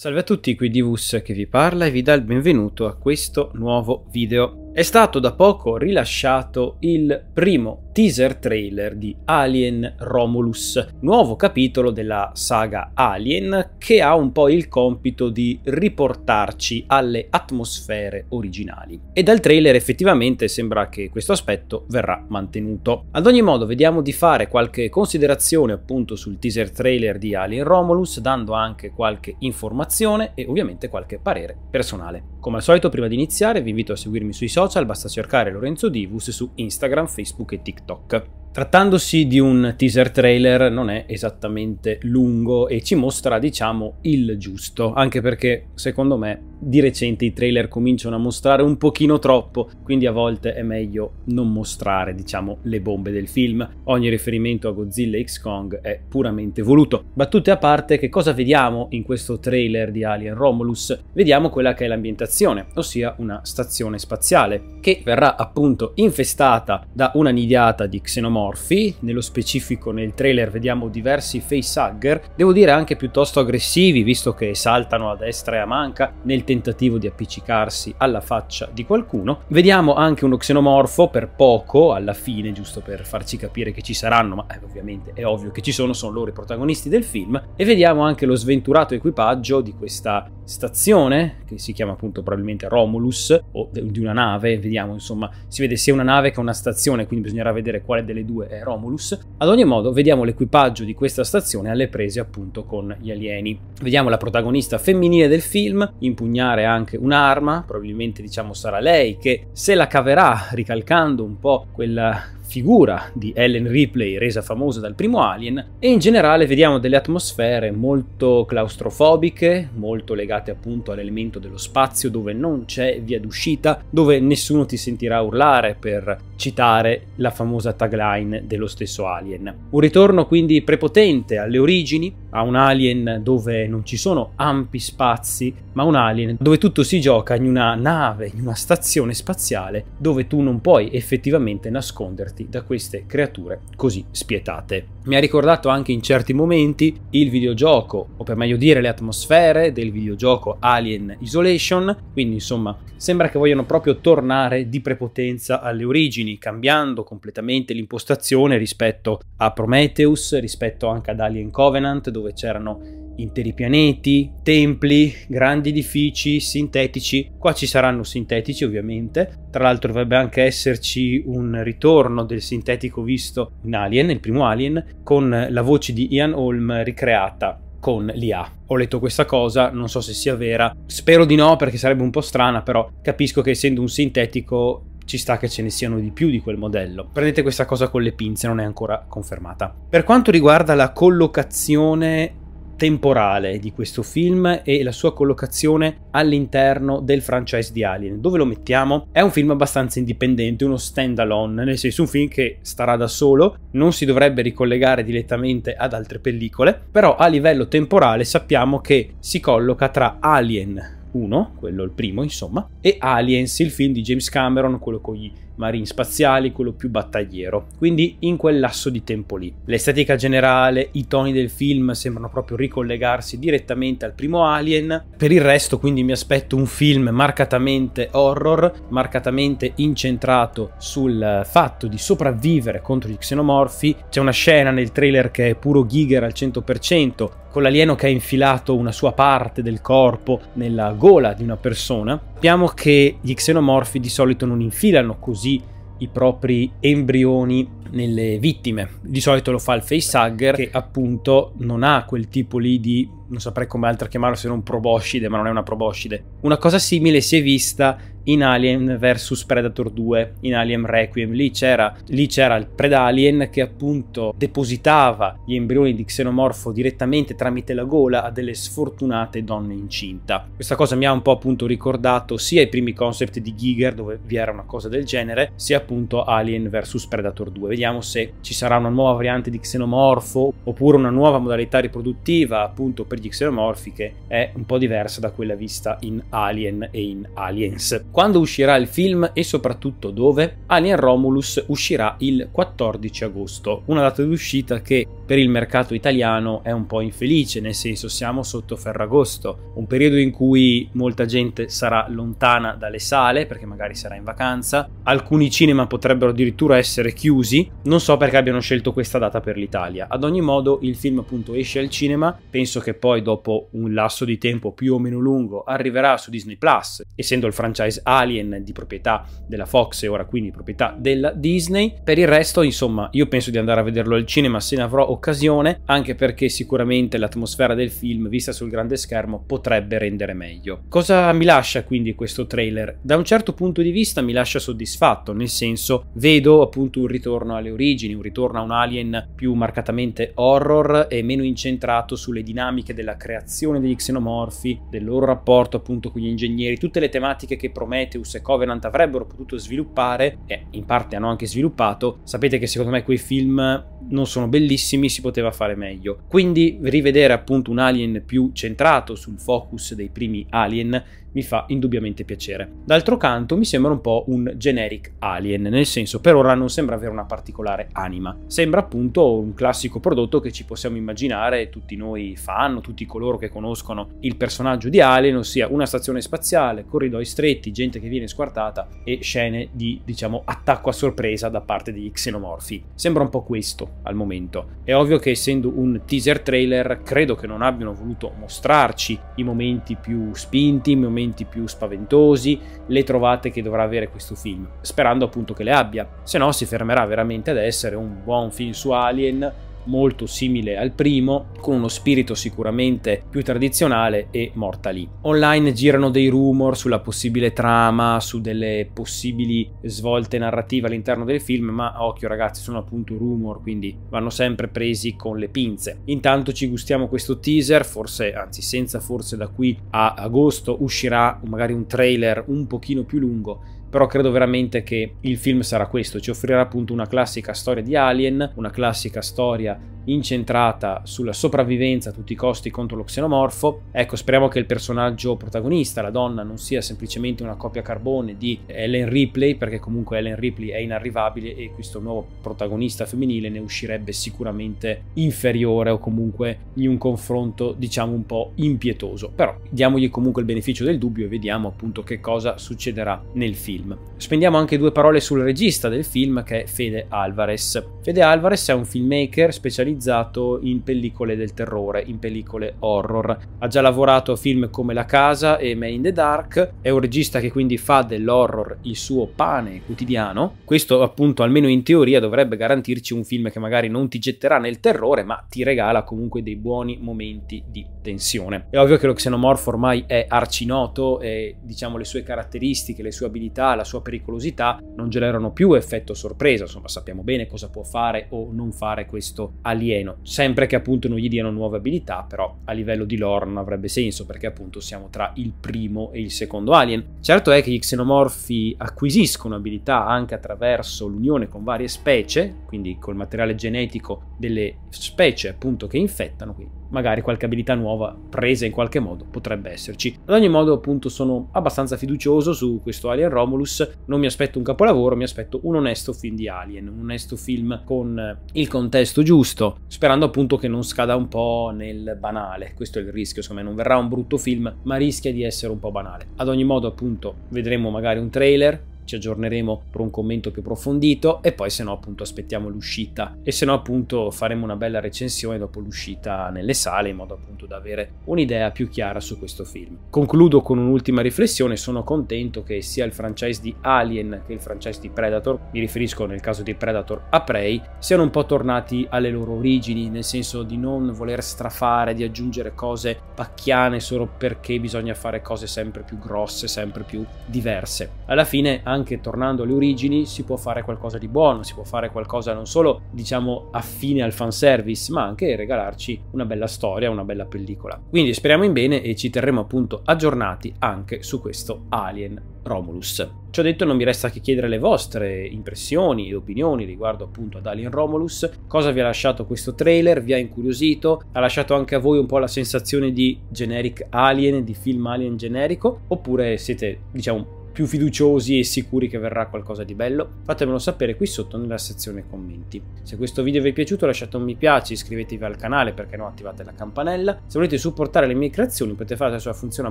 Salve a tutti, qui Divus che vi parla e vi dà il benvenuto a questo nuovo video. È stato da poco rilasciato il primo teaser trailer di Alien Romulus, nuovo capitolo della saga Alien che ha un po' il compito di riportarci alle atmosfere originali. E dal trailer effettivamente sembra che questo aspetto verrà mantenuto. Ad ogni modo vediamo di fare qualche considerazione appunto sul teaser trailer di Alien Romulus, dando anche qualche informazione e ovviamente qualche parere personale. Come al solito prima di iniziare vi invito a seguirmi sui social social basta cercare Lorenzo Divus su Instagram, Facebook e TikTok. Trattandosi di un teaser trailer non è esattamente lungo e ci mostra diciamo il giusto, anche perché secondo me di recente i trailer cominciano a mostrare un pochino troppo, quindi a volte è meglio non mostrare diciamo le bombe del film. Ogni riferimento a Godzilla X Kong è puramente voluto. Battute a parte, che cosa vediamo in questo trailer di Alien Romulus? Vediamo quella che è l'ambientazione, ossia una stazione spaziale che verrà appunto infestata da una nidiata di xenomorfi amorfi, nello specifico nel trailer vediamo diversi facehugger, devo dire anche piuttosto aggressivi visto che saltano a destra e a manca nel tentativo di appiccicarsi alla faccia di qualcuno. Vediamo anche uno xenomorfo per poco, alla fine, giusto per farci capire che ci saranno, ma eh, ovviamente è ovvio che ci sono, sono loro i protagonisti del film, e vediamo anche lo sventurato equipaggio di questa stazione, che si chiama appunto probabilmente Romulus, o di una nave, vediamo insomma, si vede sia una nave che una stazione, quindi bisognerà vedere quale delle due è Romulus. Ad ogni modo, vediamo l'equipaggio di questa stazione alle prese appunto con gli alieni. Vediamo la protagonista femminile del film impugnare anche un'arma, probabilmente diciamo sarà lei che se la caverà ricalcando un po' quella figura di Ellen Ripley resa famosa dal primo Alien e in generale vediamo delle atmosfere molto claustrofobiche, molto legate appunto all'elemento dello spazio dove non c'è via d'uscita, dove nessuno ti sentirà urlare per citare la famosa tagline dello stesso Alien. Un ritorno quindi prepotente alle origini a un alien dove non ci sono ampi spazi, ma un alien dove tutto si gioca in una nave, in una stazione spaziale, dove tu non puoi effettivamente nasconderti da queste creature così spietate. Mi ha ricordato anche in certi momenti il videogioco, o per meglio dire le atmosfere del videogioco Alien Isolation, quindi insomma sembra che vogliano proprio tornare di prepotenza alle origini, cambiando completamente l'impostazione rispetto a Prometheus, rispetto anche ad Alien Covenant, dove c'erano interi pianeti, templi, grandi edifici sintetici. Qua ci saranno sintetici ovviamente. Tra l'altro dovrebbe anche esserci un ritorno del sintetico visto in Alien, il primo Alien, con la voce di Ian Holm ricreata con l'IA. Ho letto questa cosa, non so se sia vera, spero di no perché sarebbe un po' strana, però capisco che essendo un sintetico ci sta che ce ne siano di più di quel modello. Prendete questa cosa con le pinze, non è ancora confermata. Per quanto riguarda la collocazione temporale di questo film e la sua collocazione all'interno del franchise di Alien. Dove lo mettiamo? È un film abbastanza indipendente, uno stand alone, nel senso un film che starà da solo, non si dovrebbe ricollegare direttamente ad altre pellicole, però a livello temporale sappiamo che si colloca tra Alien 1, quello il primo insomma, e Aliens, il film di James Cameron, quello con gli marini spaziali, quello più battagliero, quindi in quel lasso di tempo lì. L'estetica generale, i toni del film sembrano proprio ricollegarsi direttamente al primo Alien, per il resto quindi mi aspetto un film marcatamente horror, marcatamente incentrato sul fatto di sopravvivere contro gli xenomorfi, c'è una scena nel trailer che è puro Giger al 100%, con l'alieno che ha infilato una sua parte del corpo nella gola di una persona, sappiamo che gli xenomorfi di solito non infilano così i propri embrioni nelle vittime. Di solito lo fa il facehugger che appunto non ha quel tipo lì di non saprei come altro chiamarlo se non proboscide, ma non è una proboscide. Una cosa simile si è vista in Alien vs Predator 2, in Alien Requiem. Lì c'era, lì c'era il Predalien che appunto depositava gli embrioni di xenomorfo direttamente tramite la gola a delle sfortunate donne incinta. Questa cosa mi ha un po' appunto ricordato sia i primi concept di Giger dove vi era una cosa del genere, sia appunto Alien vs Predator 2. Vediamo se ci sarà una nuova variante di xenomorfo oppure una nuova modalità riproduttiva appunto per di xenomorfiche è un po' diversa da quella vista in Alien e in Aliens. Quando uscirà il film e soprattutto dove? Alien Romulus uscirà il 14 agosto, una data di uscita che per il mercato italiano è un po' infelice, nel senso siamo sotto Ferragosto, un periodo in cui molta gente sarà lontana dalle sale perché magari sarà in vacanza, alcuni cinema potrebbero addirittura essere chiusi, non so perché abbiano scelto questa data per l'Italia. Ad ogni modo il film appunto esce al cinema, penso che poi dopo un lasso di tempo più o meno lungo arriverà su Disney Plus, essendo il franchise Alien di proprietà della Fox e ora quindi proprietà della Disney. Per il resto insomma io penso di andare a vederlo al cinema se ne avrò occasione occasione, anche perché sicuramente l'atmosfera del film vista sul grande schermo potrebbe rendere meglio. Cosa mi lascia quindi questo trailer? Da un certo punto di vista mi lascia soddisfatto, nel senso vedo appunto un ritorno alle origini, un ritorno a un alien più marcatamente horror e meno incentrato sulle dinamiche della creazione degli xenomorfi, del loro rapporto appunto con gli ingegneri, tutte le tematiche che Prometheus e Covenant avrebbero potuto sviluppare e in parte hanno anche sviluppato. Sapete che secondo me quei film non sono bellissimi, mi si poteva fare meglio. Quindi rivedere appunto un Alien più centrato sul focus dei primi Alien mi fa indubbiamente piacere. D'altro canto mi sembra un po' un generic alien, nel senso per ora non sembra avere una particolare anima, sembra appunto un classico prodotto che ci possiamo immaginare tutti noi fan, tutti coloro che conoscono il personaggio di Alien, ossia una stazione spaziale, corridoi stretti, gente che viene squartata e scene di diciamo attacco a sorpresa da parte degli xenomorfi. Sembra un po' questo al momento. È ovvio che essendo un teaser trailer credo che non abbiano voluto mostrarci i momenti più spinti, i momenti momenti più spaventosi, le trovate che dovrà avere questo film, sperando appunto che le abbia, se no si fermerà veramente ad essere un buon film su Alien molto simile al primo, con uno spirito sicuramente più tradizionale e morta lì. Online girano dei rumor sulla possibile trama, su delle possibili svolte narrative all'interno del film, ma occhio ragazzi, sono appunto rumor, quindi vanno sempre presi con le pinze. Intanto ci gustiamo questo teaser, forse, anzi senza forse da qui a agosto uscirà magari un trailer un pochino più lungo però credo veramente che il film sarà questo, ci offrirà appunto una classica storia di Alien, una classica storia incentrata sulla sopravvivenza a tutti i costi contro lo xenomorfo. Ecco, speriamo che il personaggio protagonista, la donna, non sia semplicemente una copia carbone di Ellen Ripley, perché comunque Ellen Ripley è inarrivabile e questo nuovo protagonista femminile ne uscirebbe sicuramente inferiore o comunque in un confronto, diciamo, un po' impietoso. Però diamogli comunque il beneficio del dubbio e vediamo appunto che cosa succederà nel film. Spendiamo anche due parole sul regista del film che è Fede Alvarez. Fede Alvarez è un filmmaker specializzato specializzato in pellicole del terrore, in pellicole horror. Ha già lavorato a film come La Casa e Man in the Dark, è un regista che quindi fa dell'horror il suo pane quotidiano. Questo appunto almeno in teoria dovrebbe garantirci un film che magari non ti getterà nel terrore, ma ti regala comunque dei buoni momenti di tensione. È ovvio che lo xenomorfo ormai è arcinoto e diciamo le sue caratteristiche, le sue abilità, la sua pericolosità non generano più effetto sorpresa, insomma sappiamo bene cosa può fare o non fare questo alieno alieno, sempre che appunto non gli diano nuove abilità, però a livello di lore non avrebbe senso perché appunto siamo tra il primo e il secondo alien. Certo è che gli xenomorfi acquisiscono abilità anche attraverso l'unione con varie specie, quindi col materiale genetico delle specie appunto che infettano, quindi magari qualche abilità nuova presa in qualche modo potrebbe esserci. Ad ogni modo appunto sono abbastanza fiducioso su questo Alien Romulus, non mi aspetto un capolavoro, mi aspetto un onesto film di Alien, un onesto film con eh, il contesto giusto, sperando appunto che non scada un po' nel banale, questo è il rischio, secondo me non verrà un brutto film ma rischia di essere un po' banale. Ad ogni modo appunto vedremo magari un trailer, ci aggiorneremo per un commento più approfondito e poi se no appunto aspettiamo l'uscita e se no appunto faremo una bella recensione dopo l'uscita nelle sale in modo appunto da avere un'idea più chiara su questo film. Concludo con un'ultima riflessione, sono contento che sia il franchise di Alien che il franchise di Predator, mi riferisco nel caso di Predator a Prey, siano un po' tornati alle loro origini, nel senso di non voler strafare, di aggiungere cose pacchiane solo perché bisogna fare cose sempre più grosse, sempre più diverse. Alla fine anche anche tornando alle origini si può fare qualcosa di buono, si può fare qualcosa non solo diciamo affine al fanservice, ma anche regalarci una bella storia, una bella pellicola. Quindi speriamo in bene e ci terremo appunto aggiornati anche su questo Alien Romulus. Ciò detto non mi resta che chiedere le vostre impressioni e opinioni riguardo appunto ad Alien Romulus, cosa vi ha lasciato questo trailer, vi ha incuriosito, ha lasciato anche a voi un po' la sensazione di generic alien, di film alien generico, oppure siete diciamo più fiduciosi e sicuri che verrà qualcosa di bello? Fatemelo sapere qui sotto nella sezione commenti. Se questo video vi è piaciuto lasciate un mi piace, iscrivetevi al canale perché no attivate la campanella. Se volete supportare le mie creazioni potete fare la sua funzione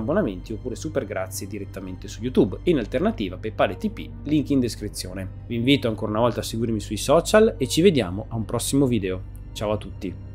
abbonamenti oppure super grazie direttamente su YouTube. In alternativa PayPal e TP, link in descrizione. Vi invito ancora una volta a seguirmi sui social e ci vediamo a un prossimo video. Ciao a tutti!